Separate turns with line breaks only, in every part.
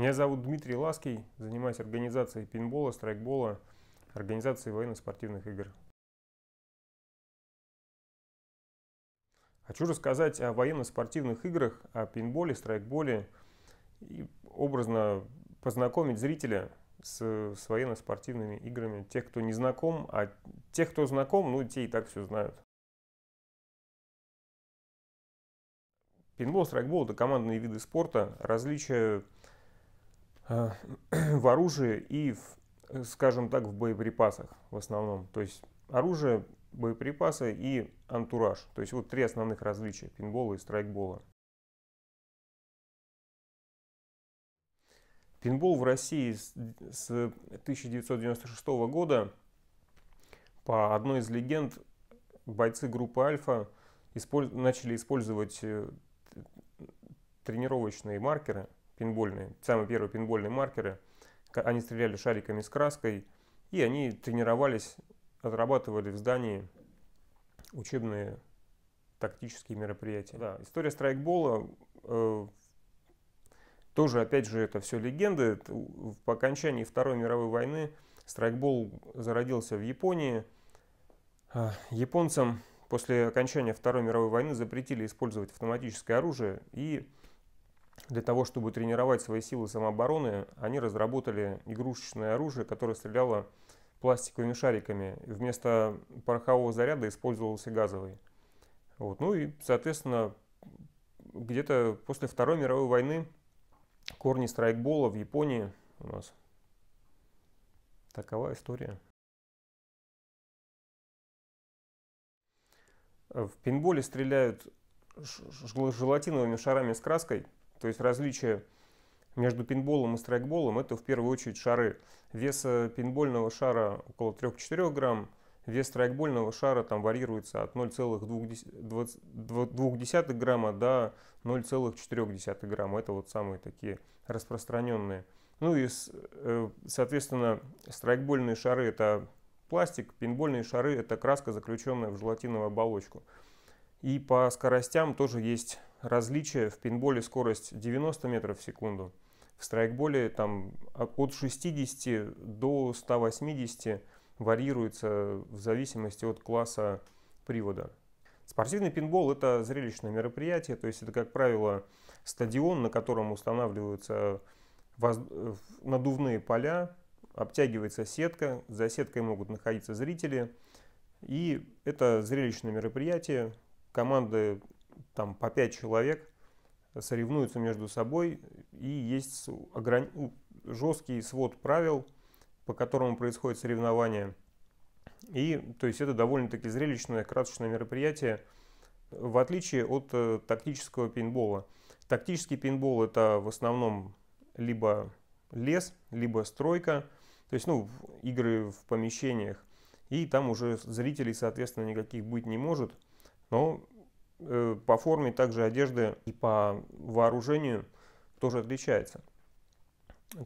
Меня зовут Дмитрий Лаский, занимаюсь организацией пинбола, страйкбола, организацией военно-спортивных игр. Хочу рассказать о военно-спортивных играх, о пинболе, страйкболе и образно познакомить зрителя с, с военно-спортивными играми. Тех, кто не знаком, а тех, кто знаком, ну, те и так все знают. Пинбол, страйкбол – это командные виды спорта. Различия а, в оружии и, в, э, скажем так, в боеприпасах в основном. То есть оружие, боеприпасы и антураж. То есть вот три основных различия пинбола и страйкбола. Пинбол в России с, с 1996 года по одной из легенд бойцы группы Альфа использ... начали использовать э, тренировочные маркеры – пинбольные, самые первые пинбольные маркеры. Они стреляли шариками с краской, и они тренировались, отрабатывали в здании учебные тактические мероприятия. Да, история страйкбола э, тоже, опять же, это все легенды. По окончании Второй мировой войны страйкбол зародился в Японии. А, японцам после окончания Второй мировой войны запретили использовать автоматическое оружие, и для того, чтобы тренировать свои силы самообороны, они разработали игрушечное оружие, которое стреляло пластиковыми шариками. Вместо порохового заряда использовался газовый. Вот. Ну и, соответственно, где-то после Второй мировой войны корни страйкбола в Японии у нас. Такова история. В пинболе стреляют желатиновыми шарами с краской – то есть различие между пинболом и страйкболом это в первую очередь шары. Вес пинбольного шара около 3-4 грамм, вес страйкбольного шара там варьируется от 0,2 грамма до 0,4 грамма. Это вот самые такие распространенные. Ну и, э, соответственно, страйкбольные шары это пластик, пинбольные шары это краска, заключенная в желатиновую оболочку. И по скоростям тоже есть различие в пинболе скорость 90 метров в секунду, в страйкболе там от 60 до 180 варьируется в зависимости от класса привода. Спортивный пинбол – это зрелищное мероприятие, то есть это, как правило, стадион, на котором устанавливаются воз... надувные поля, обтягивается сетка, за сеткой могут находиться зрители. И это зрелищное мероприятие, команды там по пять человек соревнуются между собой, и есть ограни... жесткий свод правил, по которому происходит соревнование. И, то есть это довольно-таки зрелищное, красочное мероприятие, в отличие от э, тактического пинбола Тактический пинбол это в основном либо лес, либо стройка, то есть ну, игры в помещениях. И там уже зрителей, соответственно, никаких быть не может. Но Э, по форме также одежды и по вооружению тоже отличается.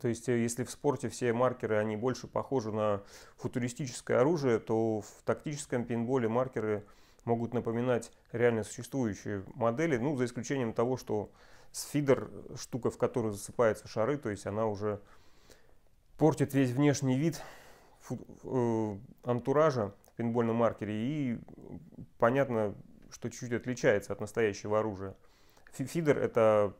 То есть, э, если в спорте все маркеры, они больше похожи на футуристическое оружие, то в тактическом пинболе маркеры могут напоминать реально существующие модели, ну, за исключением того, что сфидер, э, штука, в которую засыпаются шары, то есть она уже портит весь внешний вид антуража в пейнтбольном маркере, и, понятно, что чуть отличается от настоящего оружия. Фидер — это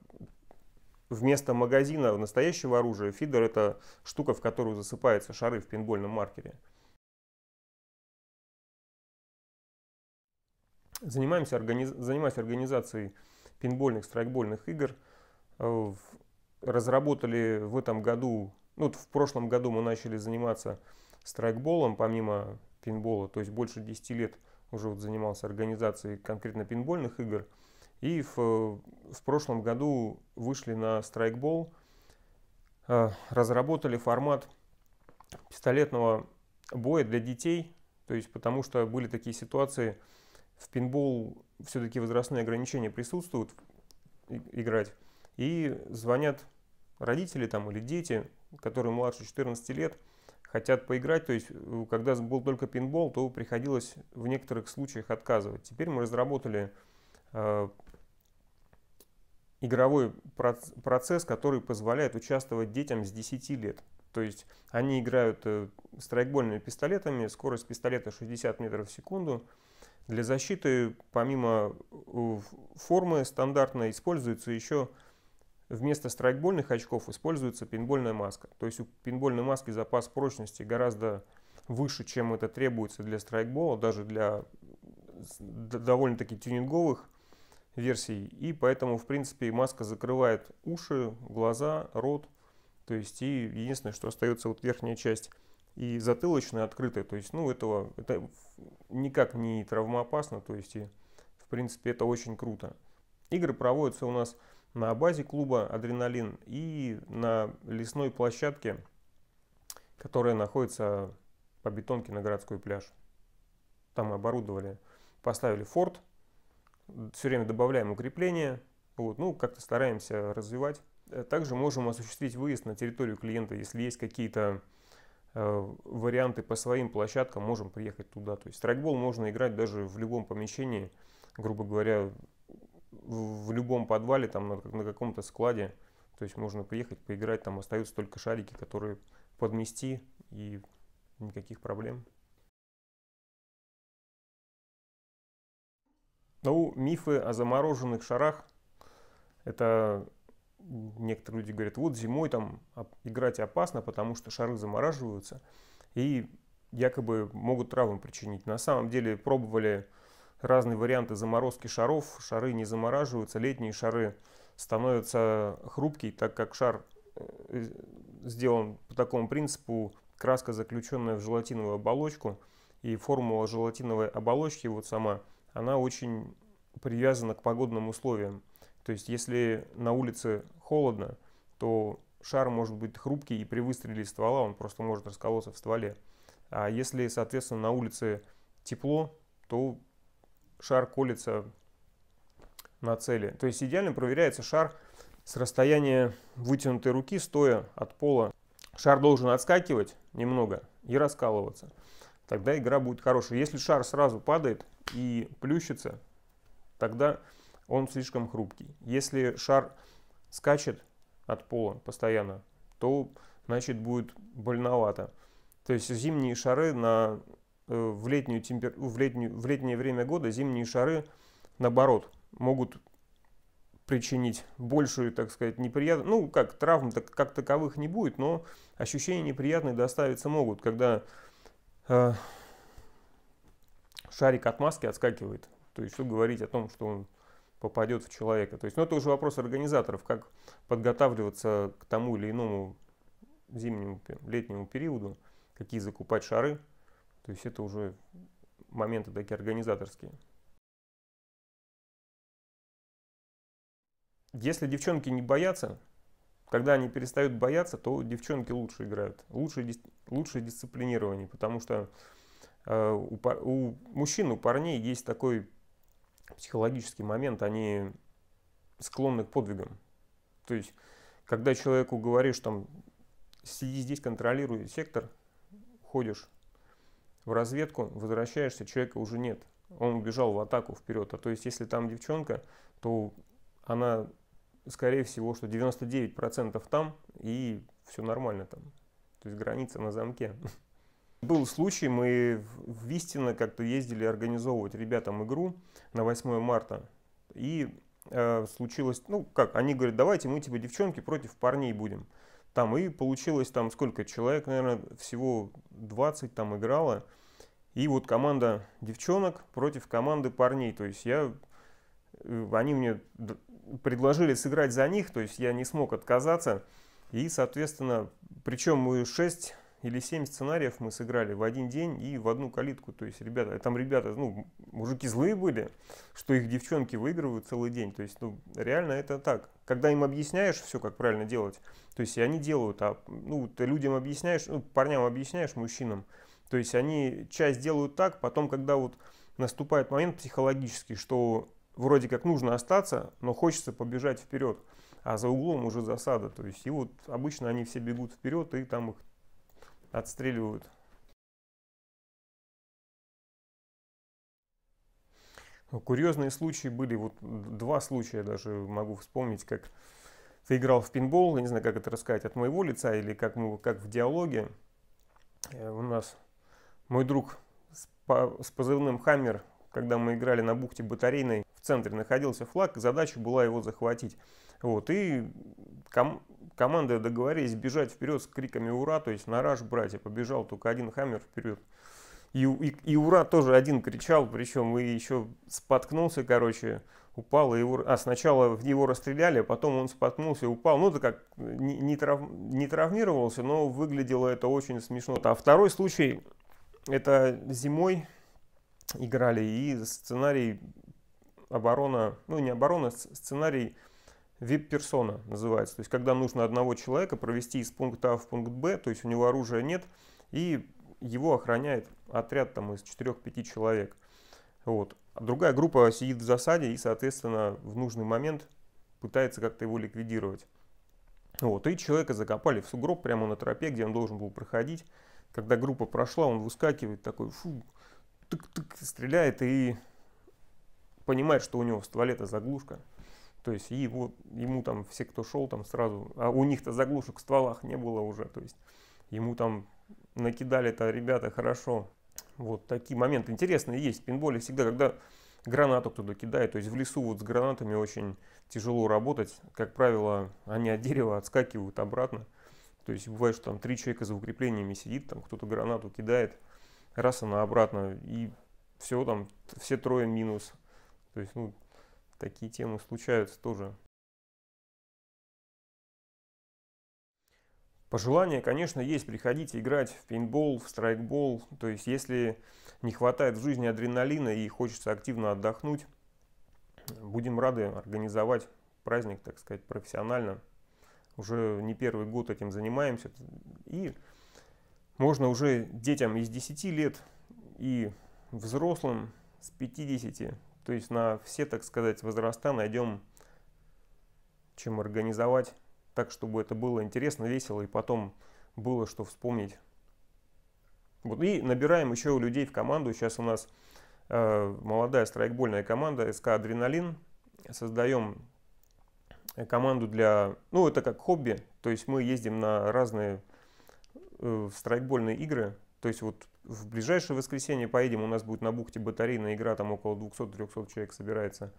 вместо магазина настоящего оружия, фидер — это штука, в которую засыпаются шары в пинбольном маркере. Занимаемся организ... Занимаюсь организацией пинбольных, страйкбольных игр. Э, разработали в этом году, ну, в прошлом году мы начали заниматься страйкболом, помимо пинбола, то есть больше 10 лет — уже вот занимался организацией конкретно пинбольных игр. И в, в прошлом году вышли на страйкбол, э, разработали формат пистолетного боя для детей, то есть потому что были такие ситуации, в пинбол все-таки возрастные ограничения присутствуют играть, и звонят родители там или дети, которые младше 14 лет – хотят поиграть. То есть, э, когда был только пинбол, то приходилось в некоторых случаях отказывать. Теперь мы разработали э, игровой процесс, который позволяет участвовать детям с 10 лет. То есть они играют э, страйкбольными пистолетами, скорость пистолета 60 метров в секунду. Для защиты, помимо э, формы стандартно, используется еще Вместо страйкбольных очков используется пинбольная маска. То есть у пинбольной маски запас прочности гораздо выше, чем это требуется для страйкбола, даже для довольно-таки тюнинговых версий. И поэтому, в принципе, маска закрывает уши, глаза, рот. То есть и единственное, что остается вот верхняя часть и затылочная открытая. То есть, ну, этого это никак не травмоопасно. То есть, и, в принципе, это очень круто. Игры проводятся у нас на базе клуба «Адреналин» и на лесной площадке, которая находится по бетонке на городской пляж. Там мы оборудовали, поставили форт, все время добавляем укрепления, вот, ну, как-то стараемся развивать. Э, также можем осуществить выезд на территорию клиента, если есть какие-то э, варианты по своим площадкам, можем приехать туда. То есть страйкбол можно играть даже в любом помещении, грубо говоря, в любом подвале, там на, на каком-то складе, то есть можно приехать, поиграть, там остаются только шарики, которые подмести, и никаких проблем. Ну, мифы о замороженных шарах, это некоторые люди говорят, вот зимой там играть опасно, потому что шары замораживаются и якобы могут травмы причинить. На самом деле пробовали разные варианты заморозки шаров. Шары не замораживаются, летние шары становятся хрупкие, так как шар э, э, сделан по такому принципу, краска, заключенная в желатиновую оболочку, и формула желатиновой оболочки, вот сама, она очень привязана к погодным условиям. То есть, если на улице холодно, то шар может быть хрупкий, и при выстреле ствола он просто может расколоться в стволе. А если, соответственно, на улице тепло, то шар колется на цели. То есть идеально проверяется шар с расстояния вытянутой руки, стоя от пола. Шар должен отскакивать немного и раскалываться. Тогда игра будет хорошая. Если шар сразу падает и плющится, тогда он слишком хрупкий. Если шар скачет от пола постоянно, то значит будет больновато. То есть зимние шары на Э, в, летнюю темпер... Ну, в, летнюю... в летнее время года зимние шары, наоборот, могут причинить большую, так сказать, неприятность. Ну, как, травм так как таковых не будет, но ощущения неприятные доставиться могут, когда э, шарик от маски отскакивает. То есть, что говорить о том, что он попадет в человека. То есть, ну, это уже вопрос организаторов, как подготавливаться к тому или иному зимнему, летнему периоду, какие закупать шары. То есть это уже моменты такие организаторские. Если девчонки не боятся, когда они перестают бояться, то девчонки лучше играют, лучше, лучше дисциплинирование, потому что э, у, у мужчин, у парней есть такой психологический момент, они склонны к подвигам. То есть, когда человеку говоришь, там, сиди здесь, контролируй сектор, ходишь, в разведку возвращаешься, человека уже нет. Он убежал в атаку вперед. А то есть, если там девчонка, то она, скорее всего, что 99% там, и все нормально там. То есть граница на замке. Был случай, мы в Вистино как-то ездили организовывать ребятам игру на 8 марта. И э, случилось, ну как, они говорят, давайте мы типа девчонки против парней будем. Там и получилось там сколько человек, наверное, всего 20 там играло. И вот команда девчонок против команды парней. То есть я, э, они мне предложили сыграть за них, то есть я не смог отказаться. И, соответственно, причем мы 6 или 7 сценариев мы сыграли в один день и в одну калитку. То есть, ребята, там ребята, ну, мужики злые были, что их девчонки выигрывают целый день. То есть, ну, реально это так. Когда им объясняешь все, как правильно делать, то есть и они делают, а ну, ты людям объясняешь, ну, парням объясняешь, мужчинам, то есть они часть делают так, потом, когда вот наступает момент психологический, что вроде как нужно остаться, но хочется побежать вперед, а за углом уже засада. То есть, и вот обычно они все бегут вперед, и там их отстреливают. Курьезные случаи были, вот два случая даже могу вспомнить, как ты играл в пинбол, я не знаю, как это рассказать, от моего лица или как, мы, как в диалоге. Э, у нас мой друг с, по, с позывным «Хаммер», когда мы играли на бухте батарейной, в центре находился флаг, задача была его захватить. Вот, и ком команды договорились бежать вперед с криками «Ура!», то есть на раш брать, и побежал только один хаммер вперед. И, и, и «Ура!» тоже один кричал, причем и еще споткнулся, короче, упал. И ур... А сначала в него расстреляли, а потом он споткнулся и упал. Ну, это как не, не, трав... не травмировался, но выглядело это очень смешно. А второй случай, это зимой играли, и сценарий оборона, ну не оборона, а сценарий веб-персона называется. То есть, когда нужно одного человека провести из пункта А в пункт Б, то есть у него оружия нет, и его охраняет отряд там из 4-5 человек. Вот. А другая группа сидит в засаде и, соответственно, в нужный момент пытается как-то его ликвидировать. Вот. И человека закопали в сугроб прямо на тропе, где он должен был проходить. Когда группа прошла, он выскакивает такой, фу, тык-тык, стреляет и понимает, что у него в стволе-то заглушка. То есть его, ему там все, кто шел, там сразу, а у них-то заглушек в стволах не было уже, то есть ему там накидали-то ребята хорошо. Вот такие моменты интересные есть. В пинболе всегда, когда гранату кто-то кидает, то есть в лесу вот с гранатами очень тяжело работать. Как правило, они от дерева отскакивают обратно. То есть бывает, что там три человека за укреплениями сидит, там кто-то гранату кидает, раз она обратно, и все, там все трое минус. То есть, ну, такие темы случаются тоже. Пожелания, конечно, есть. Приходите играть в пейнтбол, в страйкбол. То есть, если не хватает в жизни адреналина и хочется активно отдохнуть, будем рады организовать праздник, так сказать, профессионально. Уже не первый год этим занимаемся. И можно уже детям из 10 лет и взрослым с 50 то есть на все, так сказать, возраста найдем, чем организовать так, чтобы это было интересно, весело и потом было что вспомнить. Вот, и набираем еще у людей в команду. Сейчас у нас э, молодая страйкбольная команда СК «Адреналин». Создаем команду для... Ну, это как хобби. То есть мы ездим на разные э, страйкбольные игры, то есть вот в ближайшее воскресенье поедем, у нас будет на бухте батарейная игра, там около 200-300 человек собирается.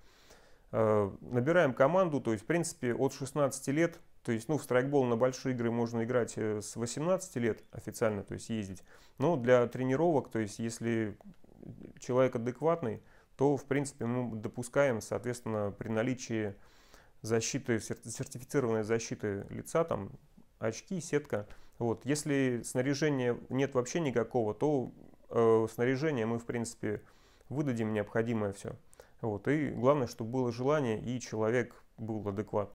Э, набираем команду, то есть в принципе от 16 лет, то есть ну в страйкбол на большие игры можно играть э, с 18 лет официально, то есть ездить. Но для тренировок, то есть если человек адекватный, то в принципе мы ну, допускаем, соответственно, при наличии защиты, сертифицированной защиты лица, там очки, сетка – вот. Если снаряжения нет вообще никакого, то э, снаряжение мы, в принципе, выдадим необходимое все. Вот. И главное, чтобы было желание и человек был адекват.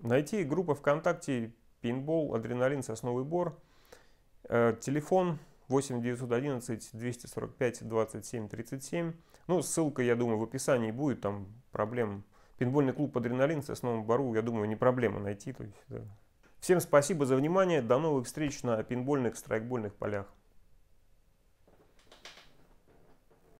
Найти группу ВКонтакте пинбол, «Адреналин», «Сосновый бор», э, телефон 8 911 245 27 37. Ну, ссылка, я думаю, в описании будет, там проблем Пинбольный клуб «Адреналин» в Сосновом Бару, я думаю, не проблема найти. То есть, да. Всем спасибо за внимание. До новых встреч на пинбольных, страйкбольных полях.